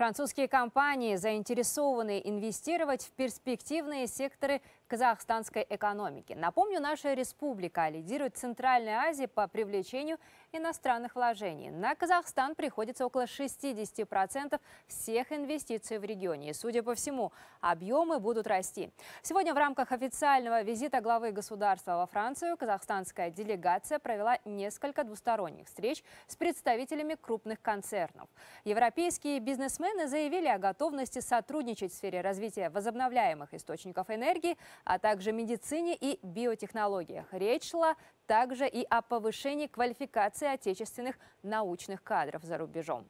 Французские компании заинтересованы инвестировать в перспективные секторы казахстанской экономики. Напомню, наша республика лидирует в Центральной Азии по привлечению иностранных вложений. На Казахстан приходится около 60% всех инвестиций в регионе. И, судя по всему, объемы будут расти. Сегодня в рамках официального визита главы государства во Францию казахстанская делегация провела несколько двусторонних встреч с представителями крупных концернов. Европейские бизнесмены бизнесмены заявили о готовности сотрудничать в сфере развития возобновляемых источников энергии, а также медицине и биотехнологиях. Речь шла также и о повышении квалификации отечественных научных кадров за рубежом.